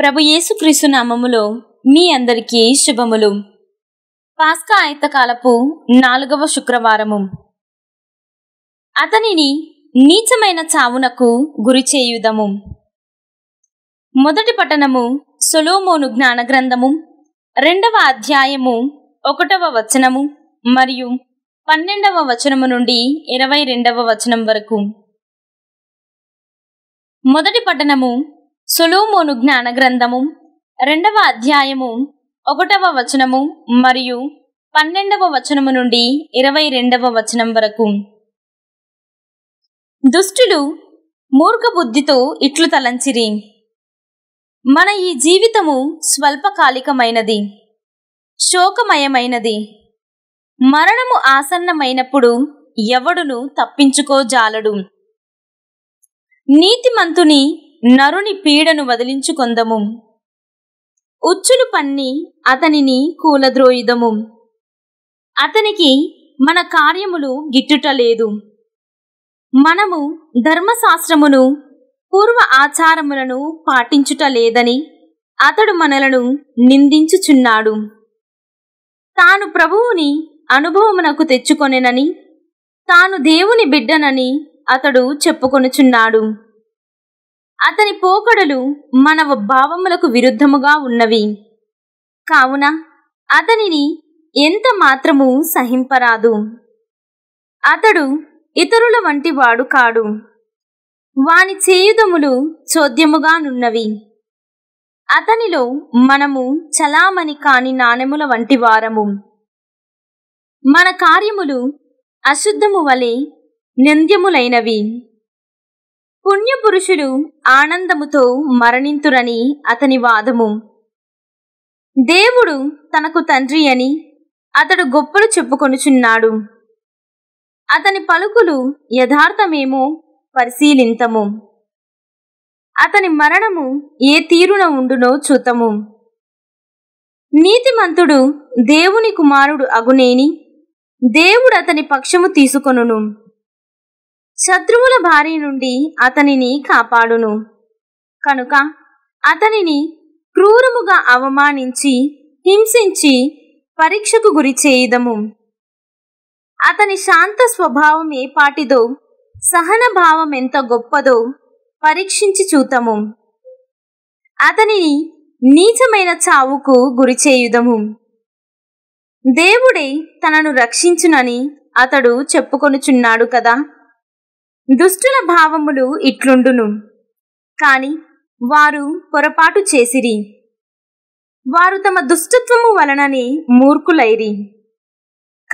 ప్రభు యేసుక్రీస్తు నామములో మీ అందరికీ శుభములు పాస్కా ఆయుతకాలపు నాలుగవ శుక్రవారము అతనిని నీచమైన చావునకు గురిచేయుదము మొదటి పట్టణము సొలోమోను జ్ఞానగ్రంథము రెండవ అధ్యాయము ఒకటవ వచనము మరియు పన్నెండవ వచనము నుండి ఇరవై రెండవ వచనం వరకు మొదటి పట్టణము సులోమోను జ్ఞాన గ్రంథము రెండవ అధ్యాయము ఒకటవ వచనము మరియు పన్నెండవ వచనము నుండి ఇరవై రెండవ వచనం వరకు దుష్టులు మూర్ఖబుద్ధితో ఇట్లు తలంచిరి మన ఈ జీవితము స్వల్పకాలికమైనది శోకమయమైనది మరణము ఆసన్నమైనప్పుడు ఎవడును తప్పించుకోజాలడు నీతిమంతుని నరుని పీడను వదిలించుకొందము ఉచ్చులు పన్ని అతనిని కూలద్రోయిదము అతనికి మన కార్యములు గిట్టుటలేదు మనము ధర్మశాస్త్రమును పూర్వ ఆచారములను పాటించుట లేదని అతడు మనలను నిందించుచున్నాడు తాను ప్రభువుని అనుభవమునకు తెచ్చుకొనెనని తాను దేవుని బిడ్డనని అతడు చెప్పుకొనుచున్నాడు అతని పోకడలు మన భావములకు విరుద్ధముగా ఉన్నవి కావున అతనిని ఎంత మాత్రము సహింపరాదు అతడు ఇతరుల వంటి వాడు కాడు వాని చేయుదములు చోద్యముగానున్నవి అతనిలో మనము చలామణి కాని నాణెముల వంటి వారము మన కార్యములు అశుద్ధము వలె నింద్యములైనవి పుణ్యపురుషులు ఆనందముతో మరణింతురని అతని వాదము దేవుడు తనకు తండ్రి అని అతడు గొప్పలు చెప్పుకొనుచున్నాడు అతని పలుకులు యథార్థమేమో పరిశీలింతము అతని మరణము ఏ తీరున ఉండునో చూతము నీతిమంతుడు దేవుని కుమారుడు అగునేని దేవుడు అతని పక్షము తీసుకొనును శత్రువుల భారి నుండి అతనిని కాపాడును కనుక అతనిని క్రూరముగా అవమానించి హింసించి పరీక్షకు గురి చేయుదము అతని శాంత స్వభావం ఏపాటిదో సహనభావం ఎంత గొప్పదో పరీక్షించి చూతము అతనిని నీచమైన చావుకు గురి చేయుదము దేవుడే తనను రక్షించునని అతడు చెప్పుకొనుచున్నాడు కదా దుష్టుల భావములు ఇట్లుండును కాని వారు పొరపాటు చేసిరి వారు తమ దుష్టత్వము వలనని మూర్ఖులైరి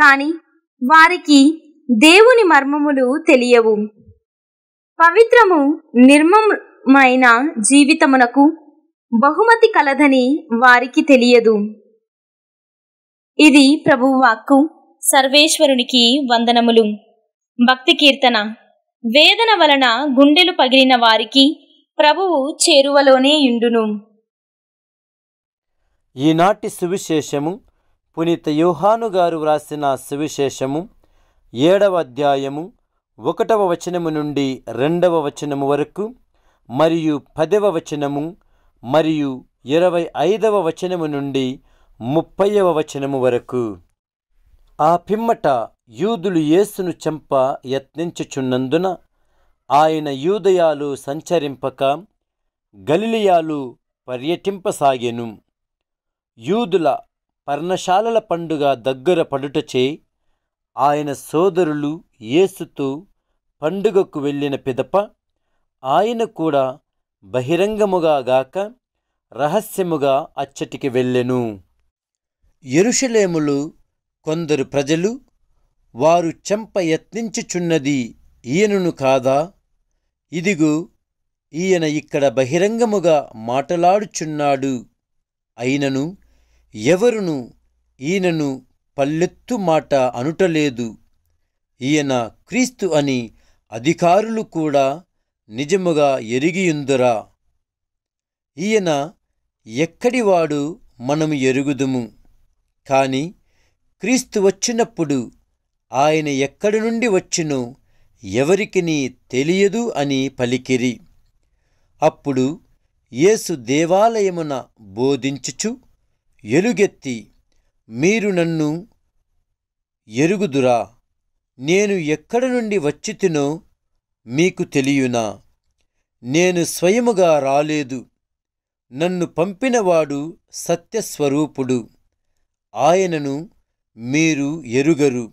కాని వారికి దేవుని మర్మములు తెలియవు పవిత్రము నిర్మమైన జీవితమునకు బహుమతి కలదని వారికి తెలియదు ఇది ప్రభువాక్కు సర్వేశ్వరునికి వందనములు భక్తి కీర్తన వేదన వలన గుండెలు పగిలిన వారికి ప్రభువు చేరువలోనే ఇండును ఈనాటి సువిశేషము పునీత యోహాను గారు వ్రాసిన సువిశేషము ఏడవ అధ్యాయము ఒకటవ వచనము నుండి రెండవ వచనము వరకు మరియు పదవ వచనము మరియు ఇరవై ఐదవ వచనము నుండి ముప్పైవ వచనము వరకు ఆ పిమ్మట యూదులు యేసును చెంప యత్నించుచున్నందున ఆయన యూదయాలు సంచరింపక గలిలియాలు పర్యటింపసాగెను యూదుల పర్ణశాలల పండుగ దగ్గర పడుటచే ఆయన సోదరులు యేసుతో పండుగకు వెళ్ళిన పిదప ఆయన కూడా బహిరంగముగా గాక రహస్యముగా అచ్చటికి వెళ్ళెను ఎరుషలేములు కొందరు ప్రజలు వారు చెంప యత్నించుచున్నది ఈయనను కాదా ఇదిగు ఈయన ఇక్కడ బహిరంగముగా మాటలాడుచున్నాడు అయినను ఎవరును ఈయనను పల్లెత్తు మాట అనుటలేదు ఈయన క్రీస్తు అని అధికారులు కూడా నిజముగా ఎరిగియుందురా ఈయన ఎక్కడివాడు మనము ఎరుగుదుము కాని క్రీస్తు వచ్చినప్పుడు ఆయన ఎక్కడి నుండి వచ్చును ఎవరికిని తెలియదు అని పలికిరి అప్పుడు యేసు దేవాలయమున బోధించుచు ఎలుగెత్తి మీరు నన్ను ఎరుగుదురా నేను ఎక్కడ నుండి వచ్చితినో మీకు తెలియునా నేను స్వయముగా రాలేదు నన్ను పంపినవాడు సత్యస్వరూపుడు ఆయనను మీరు ఎరుగరు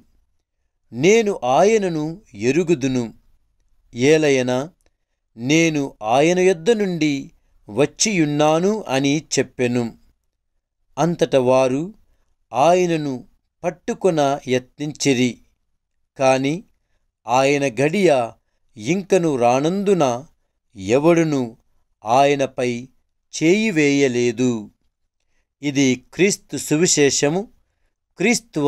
నేను ఆయనను ఎరుగుదును ఏలయనా నేను ఆయన యొద్ద నుండి వచ్చియున్నాను అని చెప్పెను అంతట వారు ఆయనను పట్టుకొన యత్నించిరి కాని ఆయన గడియ ఇంకను రానందున ఎవడును ఆయనపై చేయివేయలేదు ఇది క్రీస్తు సువిశేషము క్రీస్తువ